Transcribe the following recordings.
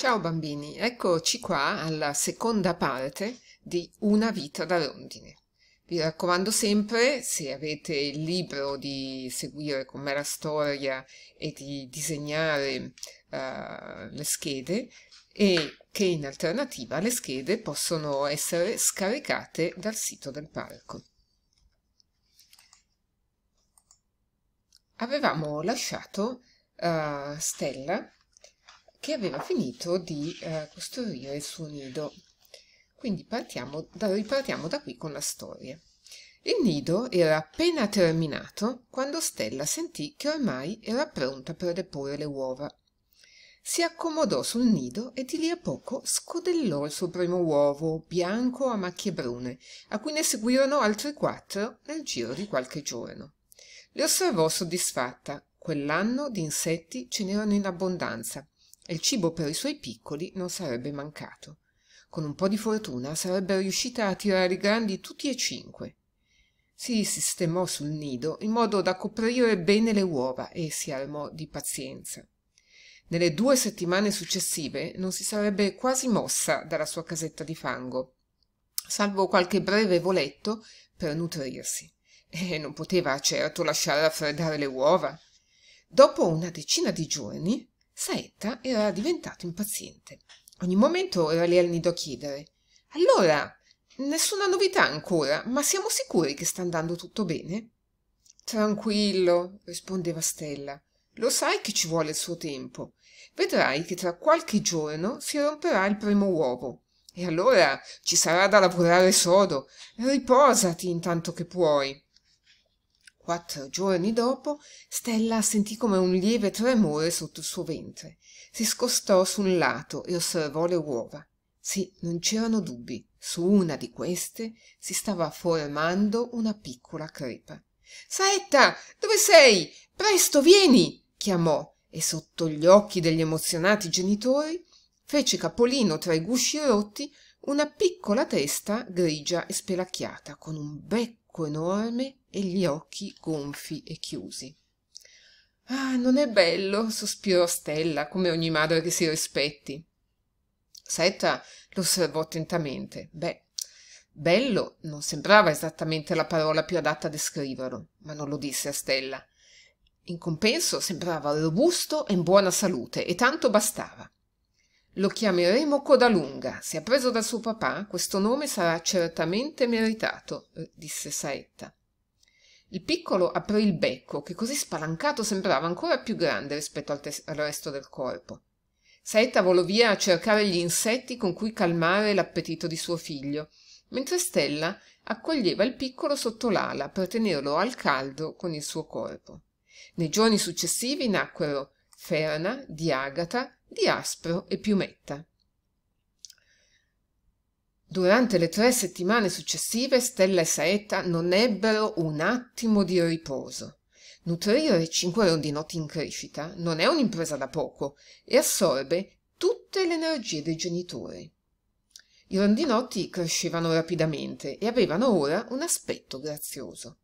Ciao bambini, eccoci qua alla seconda parte di Una vita da rondine. Vi raccomando sempre, se avete il libro, di seguire con me la storia e di disegnare uh, le schede e che in alternativa le schede possono essere scaricate dal sito del parco. Avevamo lasciato uh, Stella che aveva finito di eh, costruire il suo nido. Quindi partiamo da, ripartiamo da qui con la storia. Il nido era appena terminato quando Stella sentì che ormai era pronta per deporre le uova. Si accomodò sul nido e di lì a poco scodellò il suo primo uovo, bianco a macchie brune, a cui ne seguirono altri quattro nel giro di qualche giorno. Le osservò soddisfatta. Quell'anno di insetti ce n'erano in abbondanza e il cibo per i suoi piccoli non sarebbe mancato. Con un po' di fortuna sarebbe riuscita a tirare i grandi tutti e cinque. Si sistemò sul nido in modo da coprire bene le uova e si armò di pazienza. Nelle due settimane successive non si sarebbe quasi mossa dalla sua casetta di fango, salvo qualche breve voletto per nutrirsi. E non poteva certo lasciare raffreddare le uova. Dopo una decina di giorni Saetta era diventato impaziente. Ogni momento era lì al nido a chiedere. Allora, nessuna novità ancora, ma siamo sicuri che sta andando tutto bene? Tranquillo, rispondeva Stella. Lo sai che ci vuole il suo tempo. Vedrai che tra qualche giorno si romperà il primo uovo. E allora ci sarà da lavorare sodo. Riposati intanto che puoi quattro giorni dopo stella sentì come un lieve tremore sotto il suo ventre si scostò su un lato e osservò le uova sì non c'erano dubbi su una di queste si stava formando una piccola crepa saetta dove sei presto vieni chiamò e sotto gli occhi degli emozionati genitori fece capolino tra i gusci rotti una piccola testa grigia e spelacchiata con un becco enorme e gli occhi gonfi e chiusi ah non è bello sospirò stella come ogni madre che si rispetti setta lo osservò attentamente beh bello non sembrava esattamente la parola più adatta a descriverlo ma non lo disse a stella in compenso sembrava robusto e in buona salute e tanto bastava lo chiameremo Codalunga. Se ha preso dal suo papà, questo nome sarà certamente meritato, eh, disse Saetta il piccolo aprì il becco, che così spalancato sembrava ancora più grande rispetto al, al resto del corpo. Saetta volò via a cercare gli insetti con cui calmare l'appetito di suo figlio, mentre Stella accoglieva il piccolo sotto l'ala per tenerlo al caldo con il suo corpo. Nei giorni successivi nacquero Ferna, Diagata, Diaspro e Piumetta. Durante le tre settimane successive Stella e Saetta non ebbero un attimo di riposo. Nutrire cinque rondinotti in crescita non è un'impresa da poco e assorbe tutte le energie dei genitori. I rondinotti crescevano rapidamente e avevano ora un aspetto grazioso.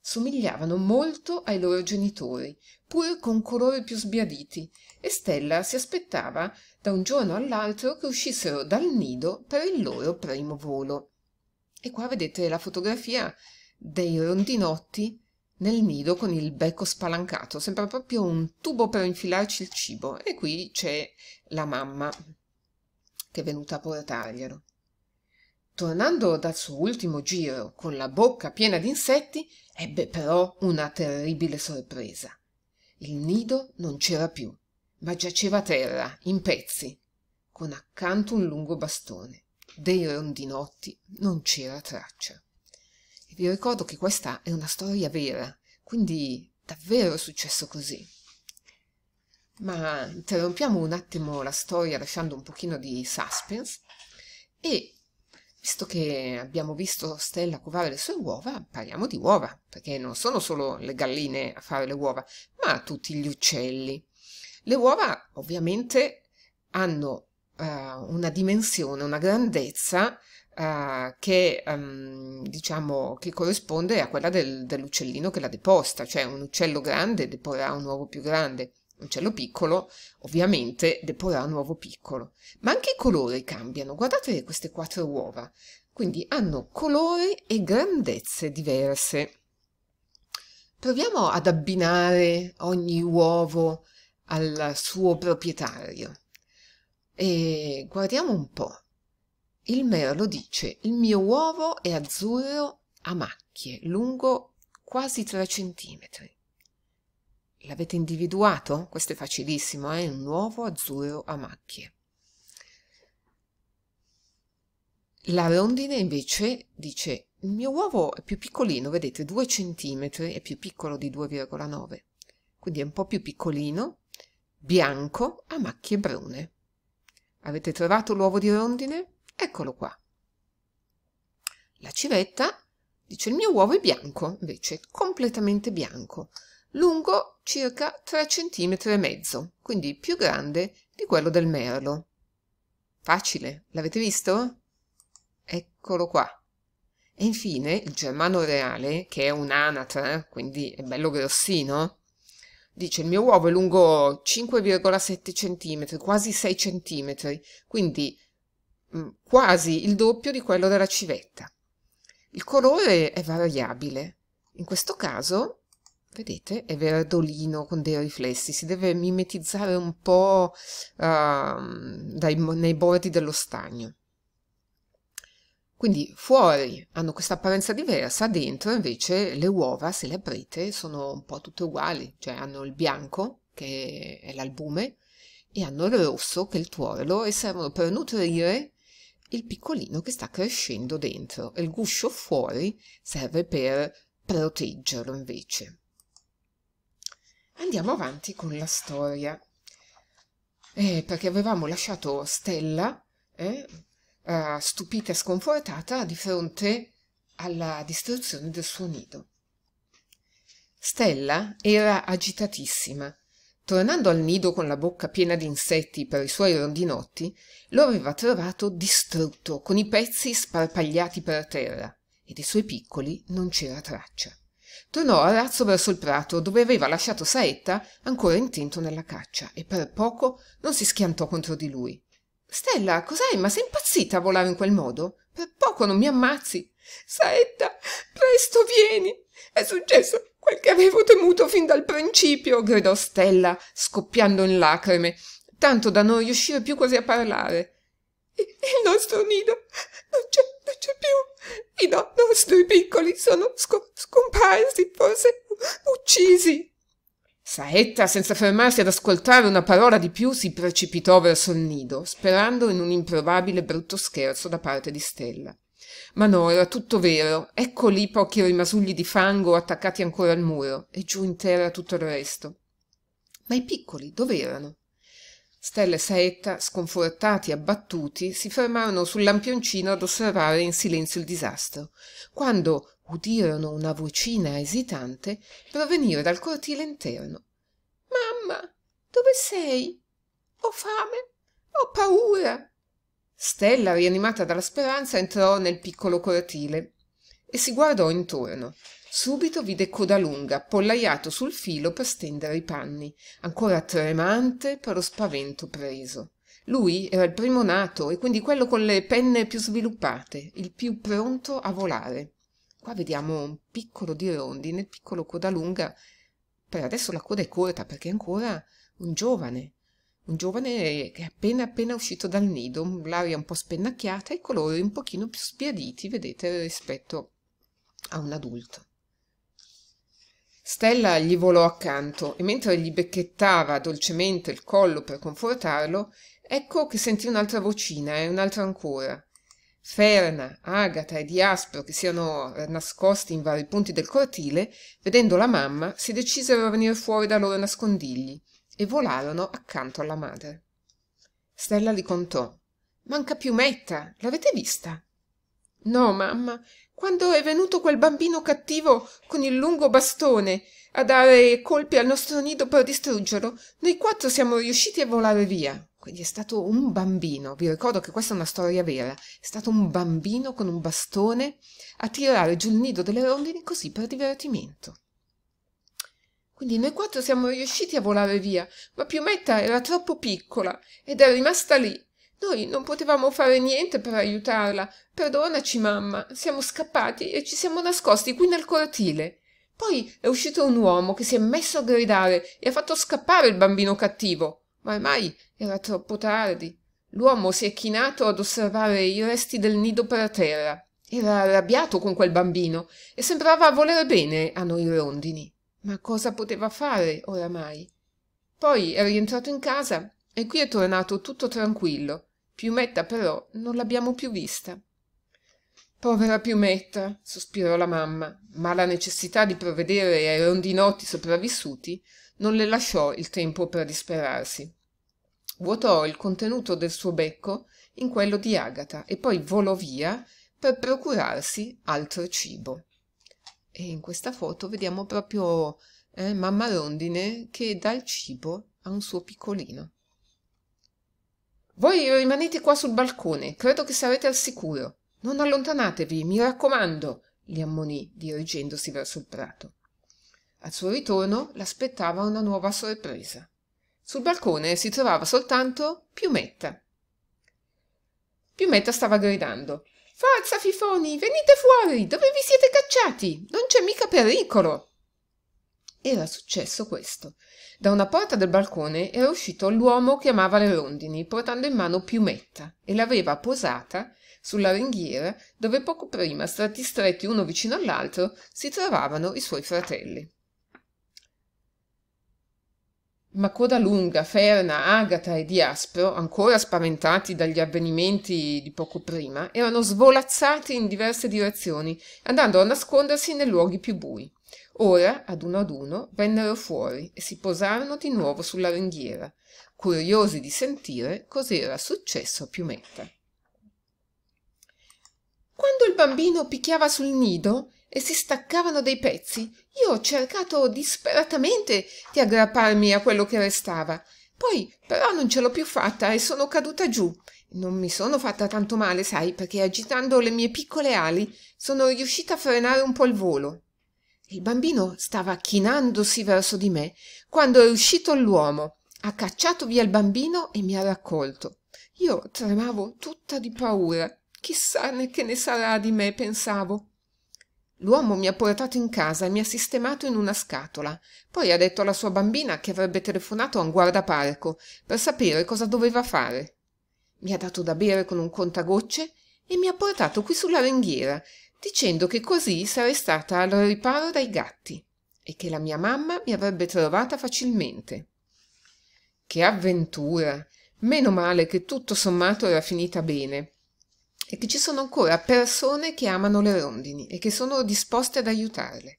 Somigliavano molto ai loro genitori, pur con colori più sbiaditi, e Stella si aspettava da un giorno all'altro che uscissero dal nido per il loro primo volo. E qua vedete la fotografia dei rondinotti nel nido con il becco spalancato, sembra proprio un tubo per infilarci il cibo e qui c'è la mamma che è venuta a portarglielo. Tornando dal suo ultimo giro con la bocca piena di insetti, ebbe però una terribile sorpresa. Il nido non c'era più ma giaceva a terra in pezzi con accanto un lungo bastone dei rondinotti non c'era traccia e vi ricordo che questa è una storia vera quindi davvero è successo così ma interrompiamo un attimo la storia lasciando un pochino di suspense e visto che abbiamo visto Stella covare le sue uova, parliamo di uova, perché non sono solo le galline a fare le uova, ma tutti gli uccelli. Le uova ovviamente hanno uh, una dimensione, una grandezza uh, che, um, diciamo, che corrisponde a quella del, dell'uccellino che l'ha deposta, cioè un uccello grande deporrà un uovo più grande, un uccello piccolo ovviamente deporrà un uovo piccolo. Ma anche i colori cambiano, guardate queste quattro uova, quindi hanno colori e grandezze diverse. Proviamo ad abbinare ogni uovo al suo proprietario. E guardiamo un po'. Il merlo dice il mio uovo è azzurro a macchie, lungo quasi 3 centimetri. L'avete individuato? Questo è facilissimo, è eh? un uovo azzurro a macchie. La rondine invece dice il mio uovo è più piccolino, vedete, 2 cm è più piccolo di 2,9, quindi è un po' più piccolino bianco a macchie brune. Avete trovato l'uovo di rondine? Eccolo qua. La civetta dice il mio uovo è bianco, invece completamente bianco, lungo circa 3 cm e mezzo, quindi più grande di quello del merlo. Facile, l'avete visto? Eccolo qua. E infine il germano reale, che è un'anatra, quindi è bello grossino, Dice il mio uovo è lungo 5,7 cm, quasi 6 cm, quindi mh, mm, quasi il doppio di quello della civetta. Il colore è variabile. In questo caso, vedete, è verdolino con dei riflessi, si deve mimetizzare un po' uh, dai, nei bordi dello stagno. Quindi fuori hanno questa apparenza diversa, dentro invece le uova, se le aprite, sono un po' tutte uguali, cioè hanno il bianco, che è l'albume, e hanno il rosso, che è il tuorlo, e servono per nutrire il piccolino che sta crescendo dentro. E Il guscio fuori serve per proteggerlo invece. Andiamo avanti con la storia, eh, perché avevamo lasciato Stella, eh, eh, stupita e sconfortata di fronte alla distruzione del suo nido. Stella era agitatissima. Tornando al nido con la bocca piena di insetti per i suoi rondinotti, lo aveva trovato distrutto, con i pezzi sparpagliati per terra, e dei suoi piccoli non c'era traccia. Tornò a razzo verso il prato, dove aveva lasciato Saetta ancora intento nella caccia, e per poco non si schiantò contro di lui. Stella, cos'hai? Ma sei impazzita a volare in quel modo? Per poco non mi ammazzi. Saetta, presto vieni. È successo quel che avevo temuto fin dal principio, gridò Stella, scoppiando in lacrime, tanto da non riuscire più quasi a parlare. Il nostro nido non c'è, non c'è più. I no, nostri piccoli sono sco- scomparsi, forse uccisi. Saetta, senza fermarsi ad ascoltare una parola di più, si precipitò verso il nido, sperando in un improbabile brutto scherzo da parte di Stella. Ma no, era tutto vero. Ecco lì pochi rimasugli di fango attaccati ancora al muro, e giù in terra tutto il resto. Ma i piccoli dove erano? Stella e Saetta, sconfortati e abbattuti, si fermarono sul lampioncino ad osservare in silenzio il disastro, quando udirono una vocina esitante provenire dal cortile interno. Mamma, dove sei? Ho fame, ho paura. Stella, rianimata dalla speranza, entrò nel piccolo cortile e si guardò intorno. Subito vide Codalunga appollaiato sul filo per stendere i panni, ancora tremante per lo spavento preso. Lui era il primo nato e quindi quello con le penne più sviluppate, il più pronto a volare. Qua vediamo un piccolo di rondine, nel piccolo Codalunga. Per adesso la coda è corta perché è ancora un giovane, un giovane che è appena appena uscito dal nido, l'aria un po' spennacchiata e i colori un pochino più spiaditi, vedete, rispetto a a un adulto. Stella gli volò accanto e mentre gli becchettava dolcemente il collo per confortarlo, ecco che sentì un'altra vocina e un'altra ancora. Ferna, Agata e Diaspro, che si erano nascosti in vari punti del cortile, vedendo la mamma, si decisero a venire fuori dai loro nascondigli e volarono accanto alla madre. Stella li contò. Manca più Metta, l'avete vista? no mamma quando è venuto quel bambino cattivo con il lungo bastone a dare colpi al nostro nido per distruggerlo noi quattro siamo riusciti a volare via quindi è stato un bambino vi ricordo che questa è una storia vera è stato un bambino con un bastone a tirare giù il nido delle rondini così per divertimento quindi noi quattro siamo riusciti a volare via, ma Piumetta era troppo piccola ed è rimasta lì noi non potevamo fare niente per aiutarla. Perdonaci, mamma. Siamo scappati e ci siamo nascosti qui nel cortile. Poi è uscito un uomo che si è messo a gridare e ha fatto scappare il bambino cattivo. Ma ormai era troppo tardi. L'uomo si è chinato ad osservare i resti del nido per terra. Era arrabbiato con quel bambino e sembrava voler bene a noi rondini. Ma cosa poteva fare oramai? Poi è rientrato in casa e qui è tornato tutto tranquillo. Piumetta però non l'abbiamo più vista. Povera Piumetta, sospirò la mamma, ma la necessità di provvedere ai rondinotti sopravvissuti non le lasciò il tempo per disperarsi. Vuotò il contenuto del suo becco in quello di Agata e poi volò via per procurarsi altro cibo. E in questa foto vediamo proprio eh, mamma rondine che dà il cibo a un suo piccolino. Voi rimanete qua sul balcone, credo che sarete al sicuro. Non allontanatevi, mi raccomando, li ammonì, dirigendosi verso il prato. Al suo ritorno l'aspettava una nuova sorpresa. Sul balcone si trovava soltanto Piumetta. Piumetta stava gridando. Forza, fifoni, venite fuori, dove vi siete cacciati? Non c'è mica pericolo. Era successo questo. Da una porta del balcone era uscito l'uomo che amava le rondini, portando in mano piumetta, e l'aveva posata sulla ringhiera dove poco prima, stretti stretti uno vicino all'altro, si trovavano i suoi fratelli. Ma Coda Lunga, Ferna, Agata e Diaspro, ancora spaventati dagli avvenimenti di poco prima, erano svolazzati in diverse direzioni, andando a nascondersi nei luoghi più bui ora ad uno ad uno vennero fuori e si posarono di nuovo sulla ringhiera curiosi di sentire cos'era successo a Piumetta quando il bambino picchiava sul nido e si staccavano dei pezzi io ho cercato disperatamente di aggrapparmi a quello che restava poi però non ce l'ho più fatta e sono caduta giù non mi sono fatta tanto male, sai, perché agitando le mie piccole ali sono riuscita a frenare un po' il volo il bambino stava chinandosi verso di me quando è uscito l'uomo ha cacciato via il bambino e mi ha raccolto io tremavo tutta di paura chissà che ne sarà di me pensavo L'uomo mi ha portato in casa e mi ha sistemato in una scatola. Poi ha detto alla sua bambina che avrebbe telefonato a un guardaparco per sapere cosa doveva fare. Mi ha dato da bere con un contagocce e mi ha portato qui sulla ringhiera dicendo che così sarei stata al riparo dai gatti e che la mia mamma mi avrebbe trovata facilmente. Che avventura! Meno male che tutto sommato era finita bene e che ci sono ancora persone che amano le rondini e che sono disposte ad aiutarle.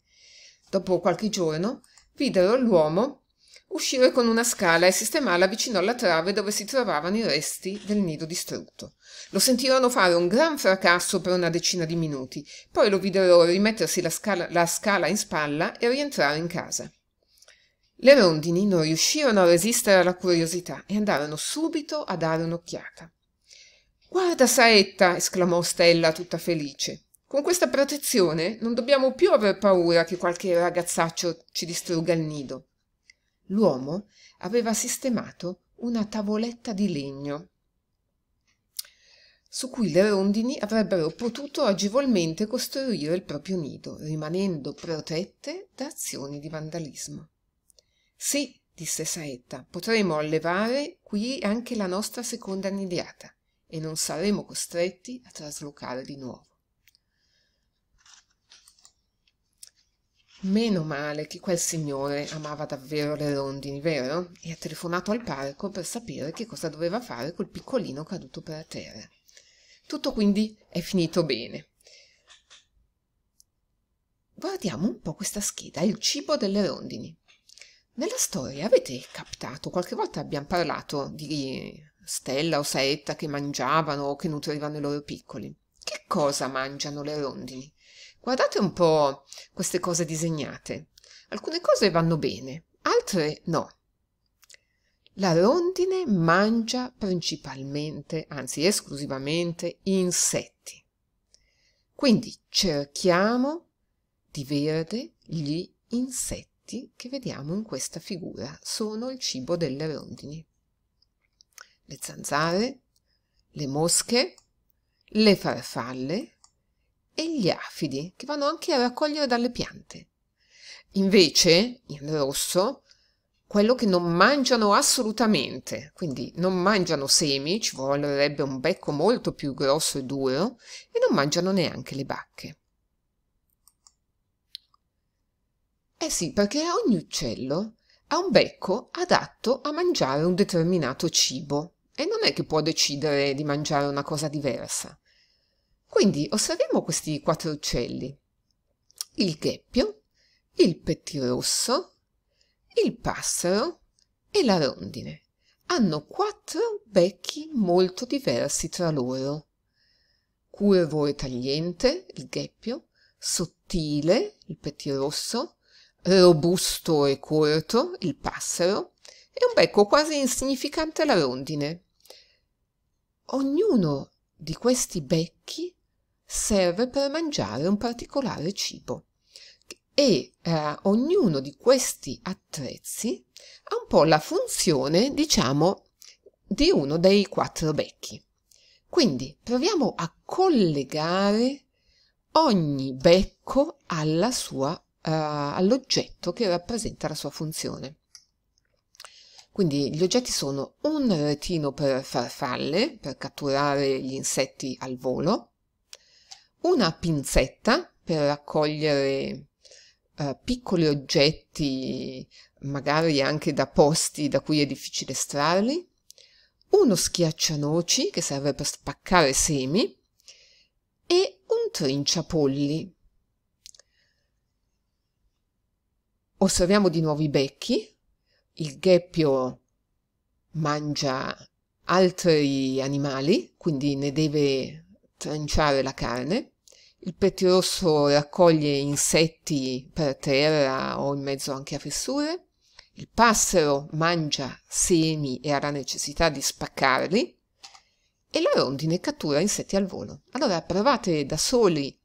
Dopo qualche giorno videro l'uomo uscire con una scala e sistemarla vicino alla trave dove si trovavano i resti del nido distrutto. Lo sentirono fare un gran fracasso per una decina di minuti, poi lo videro rimettersi la scala, la scala in spalla e rientrare in casa. Le rondini non riuscirono a resistere alla curiosità e andarono subito a dare un'occhiata. Guarda Saetta! esclamò Stella tutta felice. Con questa protezione non dobbiamo più aver paura che qualche ragazzaccio ci distrugga il nido l'uomo aveva sistemato una tavoletta di legno su cui le rondini avrebbero potuto agevolmente costruire il proprio nido, rimanendo protette da azioni di vandalismo. Sì, disse Saetta, potremo allevare qui anche la nostra seconda nidiata e non saremo costretti a traslocare di nuovo. Meno male che quel signore amava davvero le rondini, vero? E ha telefonato al parco per sapere che cosa doveva fare col piccolino caduto per terra. Tutto quindi è finito bene. Guardiamo un po' questa scheda, il cibo delle rondini. Nella storia avete captato, qualche volta abbiamo parlato di Stella o Saetta che mangiavano o che nutrivano i loro piccoli. Che cosa mangiano le rondini? Guardate un po' queste cose disegnate. Alcune cose vanno bene, altre no. La rondine mangia principalmente, anzi esclusivamente, insetti. Quindi cerchiamo di verde gli insetti che vediamo in questa figura. Sono il cibo delle rondini. Le zanzare, le mosche, le farfalle, e gli afidi che vanno anche a raccogliere dalle piante. Invece, in rosso, quello che non mangiano assolutamente, quindi non mangiano semi, ci vorrebbe un becco molto più grosso e duro, e non mangiano neanche le bacche. Eh sì, perché ogni uccello ha un becco adatto a mangiare un determinato cibo e non è che può decidere di mangiare una cosa diversa. Quindi osserviamo questi quattro uccelli. Il gheppio, il pettirosso, il passero e la rondine. Hanno quattro becchi molto diversi tra loro. Curvo e tagliente, il gheppio, sottile, il pettirosso, robusto e corto, il passero, e un becco quasi insignificante la rondine. Ognuno di questi becchi serve per mangiare un particolare cibo e eh, ognuno di questi attrezzi ha un po' la funzione, diciamo, di uno dei quattro becchi. Quindi proviamo a collegare ogni becco eh, all'oggetto che rappresenta la sua funzione. Quindi gli oggetti sono un retino per farfalle, per catturare gli insetti al volo, una pinzetta per raccogliere eh, piccoli oggetti, magari anche da posti da cui è difficile estrarli, uno schiaccianoci che serve per spaccare semi e un trinciapolli. Osserviamo di nuovo i becchi. Il gheppio mangia altri animali, quindi ne deve tranciare la carne. Il pettirosso raccoglie insetti per terra o in mezzo anche a fessure. Il passero mangia semi e ha la necessità di spaccarli. E la rondine cattura insetti al volo. Allora provate da soli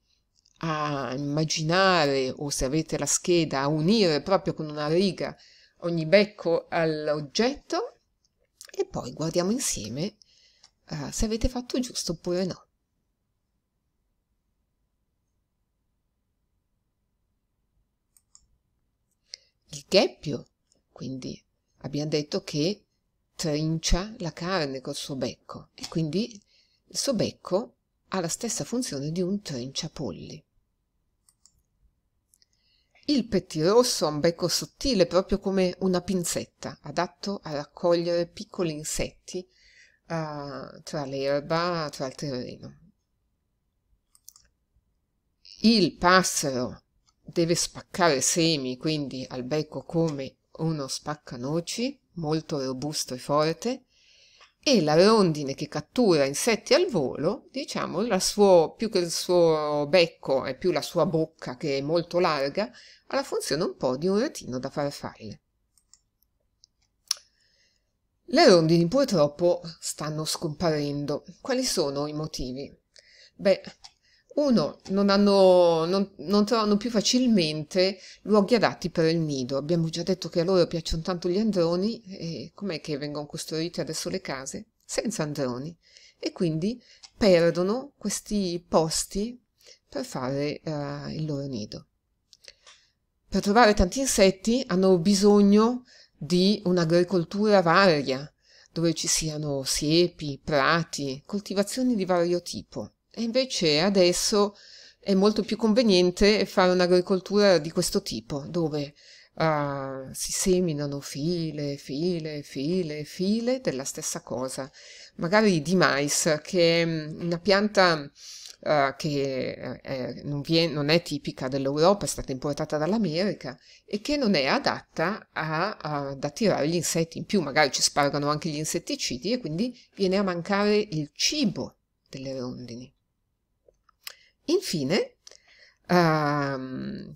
a immaginare o se avete la scheda a unire proprio con una riga ogni becco all'oggetto e poi guardiamo insieme uh, se avete fatto giusto oppure no. il gheppio, quindi abbiamo detto che trincia la carne col suo becco e quindi il suo becco ha la stessa funzione di un trinciapolli. Il pettirosso ha un becco sottile proprio come una pinzetta, adatto a raccogliere piccoli insetti uh, tra l'erba, tra il terreno. Il passero deve spaccare semi, quindi al becco come uno spaccanoci, molto robusto e forte, e la rondine che cattura insetti al volo, diciamo, suo, più che il suo becco e più la sua bocca che è molto larga, ha la funzione un po' di un retino da farfalle. Le rondini purtroppo stanno scomparendo. Quali sono i motivi? Beh, uno, non, hanno, non, non trovano più facilmente luoghi adatti per il nido. Abbiamo già detto che a loro piacciono tanto gli androni e com'è che vengono costruite adesso le case? Senza androni. E quindi perdono questi posti per fare uh, il loro nido. Per trovare tanti insetti hanno bisogno di un'agricoltura varia, dove ci siano siepi, prati, coltivazioni di vario tipo. E invece adesso è molto più conveniente fare un'agricoltura di questo tipo, dove uh, si seminano file, file, file, file della stessa cosa, magari di mais, che è una pianta uh, che è, non, viene, non, è tipica dell'Europa, è stata importata dall'America e che non è adatta a, a, ad attirare gli insetti. In più magari ci spargono anche gli insetticidi e quindi viene a mancare il cibo delle rondini. Infine, um,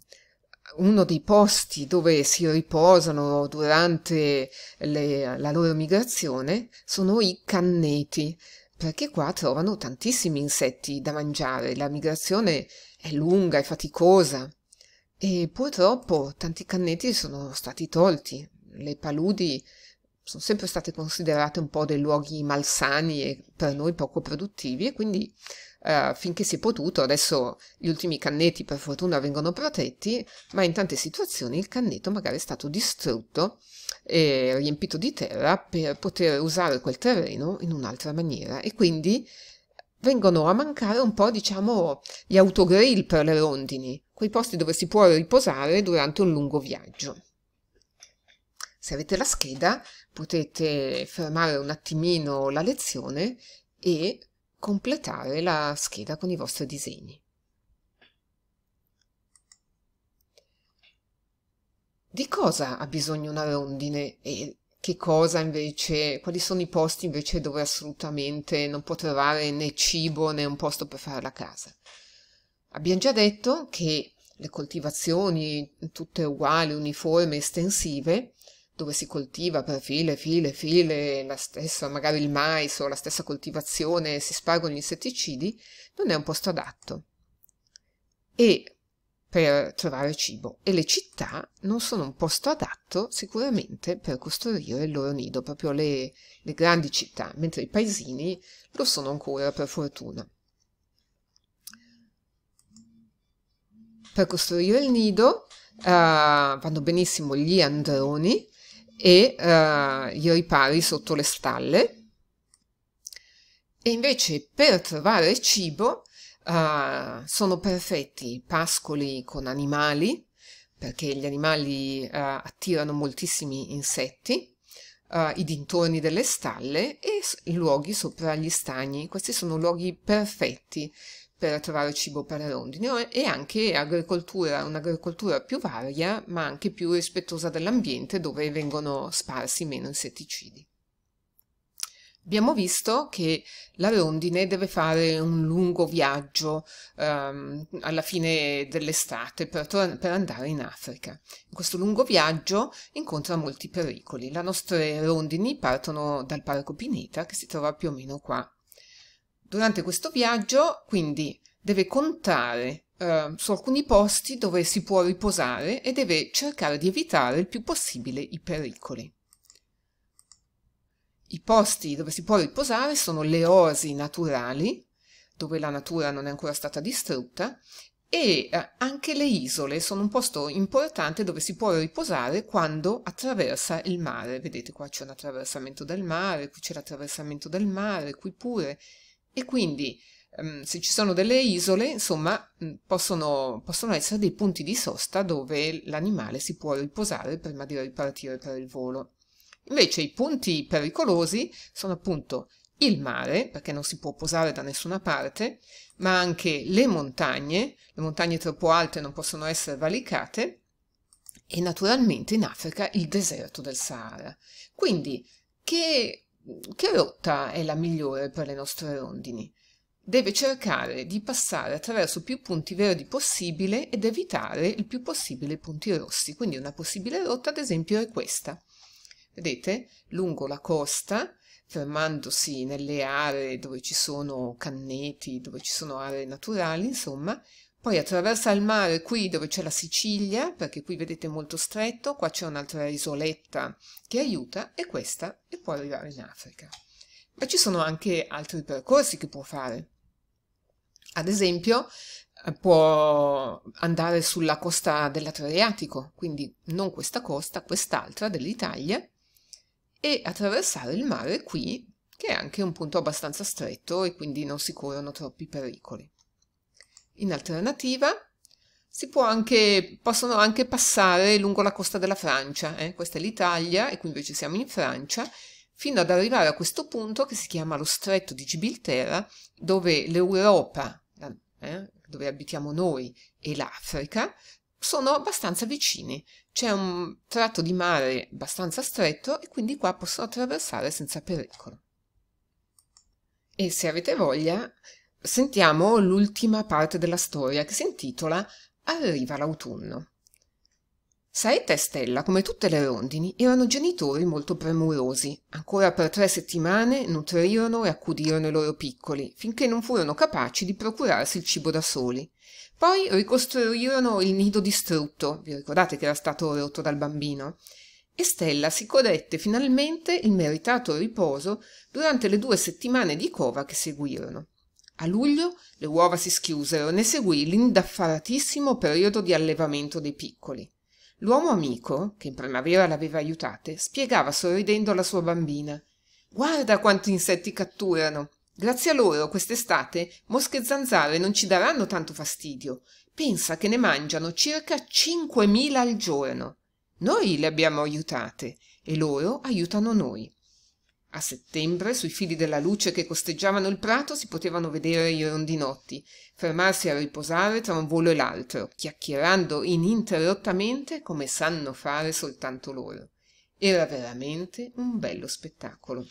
uno dei posti dove si riposano durante le, la loro migrazione sono i canneti, perché qua trovano tantissimi insetti da mangiare. La migrazione è lunga e faticosa e purtroppo tanti canneti sono stati tolti. Le paludi sono sempre state considerate un po' dei luoghi malsani e per noi poco produttivi e quindi eh, finché si è potuto, adesso gli ultimi canneti per fortuna vengono protetti, ma in tante situazioni il canneto magari è stato distrutto e riempito di terra per poter usare quel terreno in un'altra maniera e quindi vengono a mancare un po', diciamo, gli autogrill per le rondini, quei posti dove si può riposare durante un lungo viaggio. Se avete la scheda potete fermare un attimino la lezione e completare la scheda con i vostri disegni. Di cosa ha bisogno una rondine e che cosa invece, quali sono i posti invece dove assolutamente non può trovare né cibo né un posto per fare la casa? Abbiamo già detto che le coltivazioni tutte uguali, uniformi, estensive, dove si coltiva per file, file, file, la stessa, magari il mais o la stessa coltivazione, si spargono gli insetticidi, non è un posto adatto. E per trovare cibo. E le città non sono un posto adatto sicuramente per costruire il loro nido, proprio le, le grandi città, mentre i paesini lo sono ancora per fortuna. Per costruire il nido Uh, vanno benissimo gli androni e eh, i ripari sotto le stalle. E invece per trovare cibo eh, sono perfetti pascoli con animali, perché gli animali eh, attirano moltissimi insetti, eh, i dintorni delle stalle e i luoghi sopra gli stagni. Questi sono luoghi perfetti per trovare cibo per le rondine e anche agricoltura, un'agricoltura più varia ma anche più rispettosa dell'ambiente dove vengono sparsi meno insetticidi. Abbiamo visto che la rondine deve fare un lungo viaggio um, alla fine dell'estate per, per, andare in Africa. In questo lungo viaggio incontra molti pericoli. Le nostre rondini partono dal parco Pineta che si trova più o meno qua Durante questo viaggio, quindi, deve contare eh, su alcuni posti dove si può riposare e deve cercare di evitare il più possibile i pericoli. I posti dove si può riposare sono le oasi naturali, dove la natura non è ancora stata distrutta, e eh, anche le isole sono un posto importante dove si può riposare quando attraversa il mare. Vedete qua c'è un attraversamento del mare, qui c'è l'attraversamento del mare, qui pure, e quindi ehm, se ci sono delle isole, insomma, possono, possono, essere dei punti di sosta dove l'animale si può riposare prima di ripartire per il volo. Invece i punti pericolosi sono appunto il mare, perché non si può posare da nessuna parte, ma anche le montagne, le montagne troppo alte non possono essere valicate, e naturalmente in Africa il deserto del Sahara. Quindi che che rotta è la migliore per le nostre rondini? Deve cercare di passare attraverso più punti verdi possibile ed evitare il più possibile i punti rossi. Quindi una possibile rotta, ad esempio, è questa. Vedete? Lungo la costa, fermandosi nelle aree dove ci sono canneti, dove ci sono aree naturali, insomma, poi attraversa il mare qui dove c'è la Sicilia, perché qui vedete molto stretto, qua c'è un'altra isoletta che aiuta e questa e può arrivare in Africa. Ma ci sono anche altri percorsi che può fare. Ad esempio eh, può andare sulla costa dell'Adriatico, quindi non questa costa, quest'altra dell'Italia, e attraversare il mare qui, che è anche un punto abbastanza stretto e quindi non si corrono troppi pericoli. In alternativa anche, possono anche passare lungo la costa della Francia, eh? questa è l'Italia e qui invece siamo in Francia, fino ad arrivare a questo punto che si chiama lo stretto di Gibilterra, dove l'Europa, eh? dove abitiamo noi, e l'Africa sono abbastanza vicini. C'è un tratto di mare abbastanza stretto e quindi qua possono attraversare senza pericolo. E se avete voglia, sentiamo l'ultima parte della storia che si intitola Arriva l'autunno. Saetta e Stella, come tutte le rondini, erano genitori molto premurosi. Ancora per tre settimane nutrirono e accudirono i loro piccoli, finché non furono capaci di procurarsi il cibo da soli. Poi ricostruirono il nido distrutto, vi ricordate che era stato rotto dal bambino? E Stella si codette finalmente il meritato riposo durante le due settimane di cova che seguirono a luglio le uova si schiusero e ne seguì l'indaffaratissimo periodo di allevamento dei piccoli. L'uomo amico, che in primavera l'aveva aiutate, spiegava sorridendo alla sua bambina Guarda quanti insetti catturano! Grazie a loro quest'estate mosche zanzare non ci daranno tanto fastidio. Pensa che ne mangiano circa 5.000 al giorno. Noi le abbiamo aiutate e loro aiutano noi a settembre sui fili della luce che costeggiavano il prato si potevano vedere i rondinotti fermarsi a riposare tra un volo e l'altro chiacchierando ininterrottamente come sanno fare soltanto loro era veramente un bello spettacolo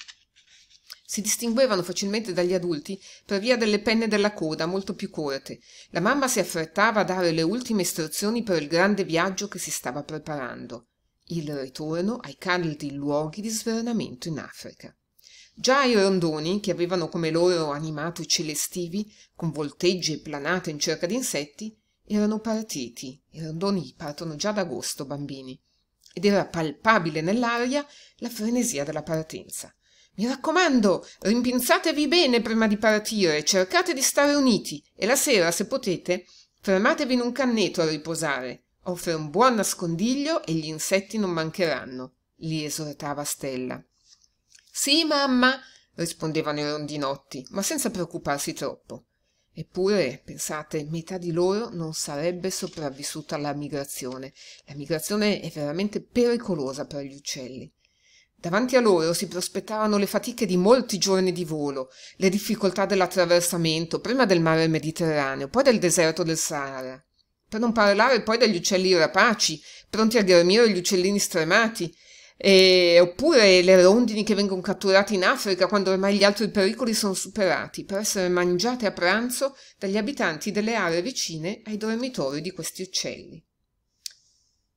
si distinguevano facilmente dagli adulti per via delle penne della coda molto più corte. La mamma si affrettava a dare le ultime istruzioni per il grande viaggio che si stava preparando il ritorno ai caldi luoghi di svernamento in Africa. Già i rondoni, che avevano come loro animato i celestivi, con volteggi e planate in cerca di insetti, erano partiti. I rondoni partono già ad agosto, bambini. Ed era palpabile nell'aria la frenesia della partenza. Mi raccomando, rimpinzatevi bene prima di partire, cercate di stare uniti e la sera, se potete, fermatevi in un canneto a riposare offre un buon nascondiglio e gli insetti non mancheranno li esortava Stella. Sì, mamma, rispondevano i rondinotti, ma senza preoccuparsi troppo. Eppure, pensate, metà di loro non sarebbe sopravvissuta alla migrazione. La migrazione è veramente pericolosa per gli uccelli. Davanti a loro si prospettavano le fatiche di molti giorni di volo, le difficoltà dell'attraversamento, prima del mare Mediterraneo, poi del deserto del Sahara. Per non parlare poi degli uccelli rapaci, pronti a ghermire gli uccellini stremati, e, oppure le rondini che vengono catturate in Africa quando ormai gli altri pericoli sono superati per essere mangiate a pranzo dagli abitanti delle aree vicine ai dormitori di questi uccelli.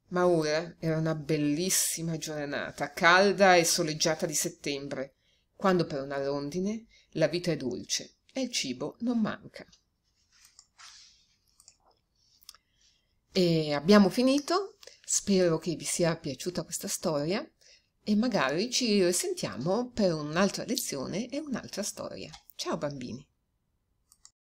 Ma ora era una bellissima giornata, calda e soleggiata di settembre, quando per una rondine la vita è dolce e il cibo non manca. E abbiamo finito, spero che vi sia piaciuta questa storia e magari ci risentiamo per un'altra lezione e un'altra storia. Ciao bambini!